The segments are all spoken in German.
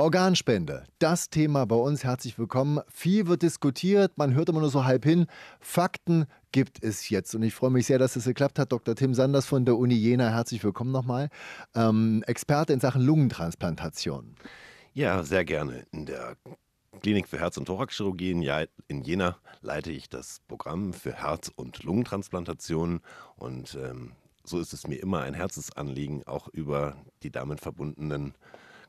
Organspende, das Thema bei uns. Herzlich willkommen. Viel wird diskutiert, man hört immer nur so halb hin. Fakten gibt es jetzt. Und ich freue mich sehr, dass es geklappt hat. Dr. Tim Sanders von der Uni Jena, herzlich willkommen nochmal. Ähm, Experte in Sachen Lungentransplantation. Ja, sehr gerne. In der Klinik für Herz- und Thoraxchirurgie in Jena leite ich das Programm für Herz- und Lungentransplantationen und ähm, so ist es mir immer ein Herzensanliegen, auch über die damit verbundenen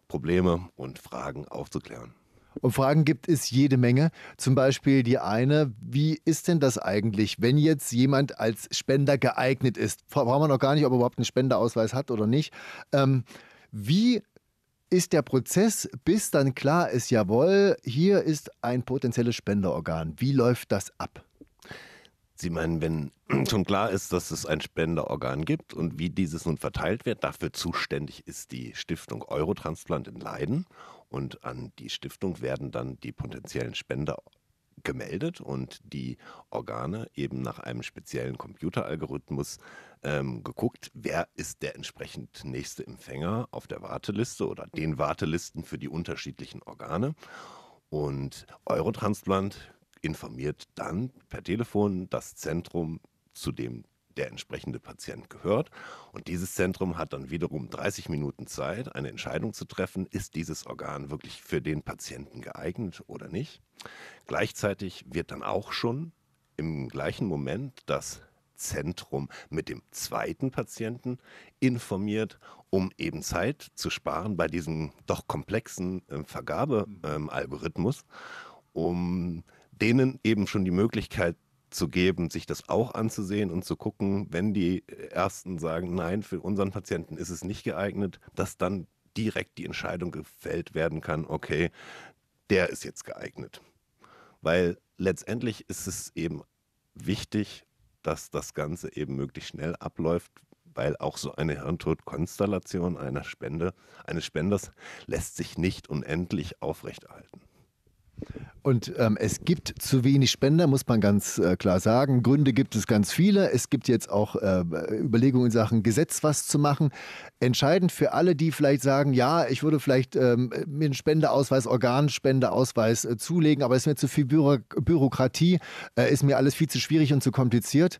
Probleme und Fragen aufzuklären. Und Fragen gibt es jede Menge. Zum Beispiel die eine, wie ist denn das eigentlich, wenn jetzt jemand als Spender geeignet ist? Braucht man noch gar nicht, ob er überhaupt einen Spenderausweis hat oder nicht. Ähm, wie ist der Prozess, bis dann klar ist, jawohl, hier ist ein potenzielles Spenderorgan. Wie läuft das ab? Sie meinen, wenn schon klar ist, dass es ein Spenderorgan gibt und wie dieses nun verteilt wird, dafür zuständig ist die Stiftung Eurotransplant in Leiden. Und an die Stiftung werden dann die potenziellen Spender gemeldet und die Organe eben nach einem speziellen Computeralgorithmus ähm, geguckt, wer ist der entsprechend nächste Empfänger auf der Warteliste oder den Wartelisten für die unterschiedlichen Organe. Und Eurotransplant informiert dann per Telefon das Zentrum, zu dem der entsprechende Patient gehört. Und dieses Zentrum hat dann wiederum 30 Minuten Zeit, eine Entscheidung zu treffen, ist dieses Organ wirklich für den Patienten geeignet oder nicht. Gleichzeitig wird dann auch schon im gleichen Moment das Zentrum mit dem zweiten Patienten informiert, um eben Zeit zu sparen bei diesem doch komplexen äh, Vergabealgorithmus, um denen eben schon die Möglichkeit zu geben, sich das auch anzusehen und zu gucken, wenn die Ersten sagen, nein, für unseren Patienten ist es nicht geeignet, dass dann direkt die Entscheidung gefällt werden kann, okay, der ist jetzt geeignet. Weil letztendlich ist es eben wichtig, dass das Ganze eben möglichst schnell abläuft, weil auch so eine Hirntodkonstellation einer Spende, eines Spenders lässt sich nicht unendlich aufrechterhalten. Und ähm, es gibt zu wenig Spender, muss man ganz äh, klar sagen. Gründe gibt es ganz viele. Es gibt jetzt auch äh, Überlegungen in Sachen Gesetz, was zu machen. Entscheidend für alle, die vielleicht sagen, ja, ich würde vielleicht ähm, mir einen Spendeausweis, Organspendeausweis äh, zulegen, aber es ist mir zu viel Büro Bürokratie, äh, ist mir alles viel zu schwierig und zu kompliziert.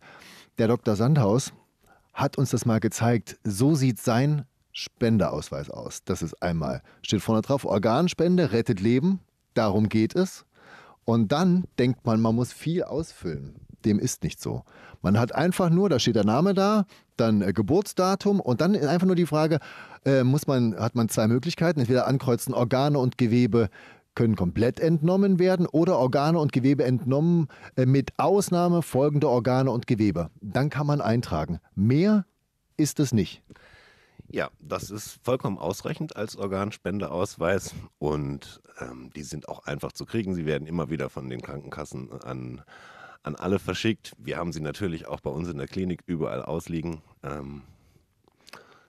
Der Dr. Sandhaus hat uns das mal gezeigt. So sieht sein Spendeausweis aus. Das ist einmal, steht vorne drauf, Organspende rettet Leben Darum geht es. Und dann denkt man, man muss viel ausfüllen. Dem ist nicht so. Man hat einfach nur, da steht der Name da, dann äh, Geburtsdatum und dann ist einfach nur die Frage, äh, muss man, hat man zwei Möglichkeiten. Entweder ankreuzen, Organe und Gewebe können komplett entnommen werden oder Organe und Gewebe entnommen äh, mit Ausnahme folgender Organe und Gewebe. Dann kann man eintragen. Mehr ist es nicht. Ja, das ist vollkommen ausreichend als Organspendeausweis und ähm, die sind auch einfach zu kriegen. Sie werden immer wieder von den Krankenkassen an, an alle verschickt. Wir haben sie natürlich auch bei uns in der Klinik überall ausliegen. Ähm,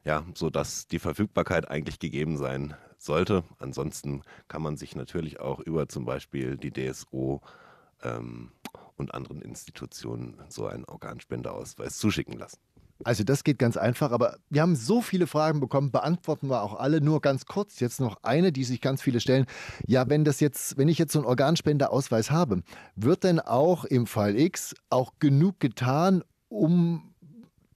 ja, sodass die Verfügbarkeit eigentlich gegeben sein sollte. Ansonsten kann man sich natürlich auch über zum Beispiel die DSO ähm, und anderen Institutionen so einen Organspendeausweis zuschicken lassen. Also das geht ganz einfach, aber wir haben so viele Fragen bekommen, beantworten wir auch alle. Nur ganz kurz jetzt noch eine, die sich ganz viele stellen. Ja, wenn das jetzt, wenn ich jetzt so einen Organspendeausweis habe, wird denn auch im Fall X auch genug getan, um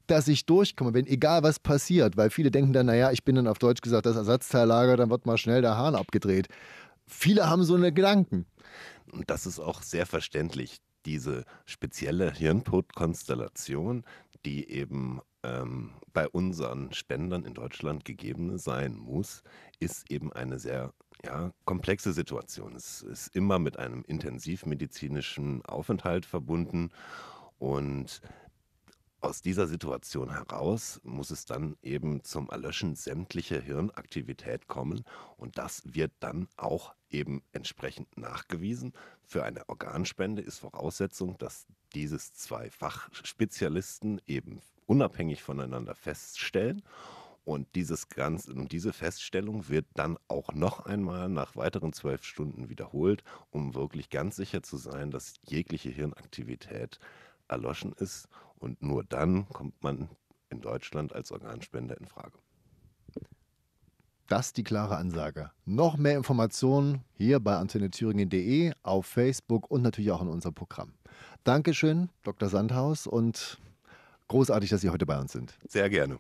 dass ich durchkomme, wenn egal was passiert, weil viele denken dann, naja, ich bin dann auf Deutsch gesagt das Ersatzteillager, dann wird mal schnell der Hahn abgedreht. Viele haben so eine Gedanken. Und das ist auch sehr verständlich diese spezielle Hirntodkonstellation, die eben ähm, bei unseren Spendern in Deutschland gegeben sein muss, ist eben eine sehr ja, komplexe Situation. Es ist immer mit einem intensivmedizinischen Aufenthalt verbunden und aus dieser Situation heraus muss es dann eben zum Erlöschen sämtlicher Hirnaktivität kommen und das wird dann auch eben entsprechend nachgewiesen. Für eine Organspende ist Voraussetzung, dass dieses zwei Fachspezialisten eben unabhängig voneinander feststellen und dieses Ganze, und diese Feststellung wird dann auch noch einmal nach weiteren zwölf Stunden wiederholt, um wirklich ganz sicher zu sein, dass jegliche Hirnaktivität erloschen ist und nur dann kommt man in Deutschland als Organspender in Frage. Das ist die klare Ansage. Noch mehr Informationen hier bei antennethüringen.de, auf Facebook und natürlich auch in unserem Programm. Dankeschön, Dr. Sandhaus, und großartig, dass Sie heute bei uns sind. Sehr gerne.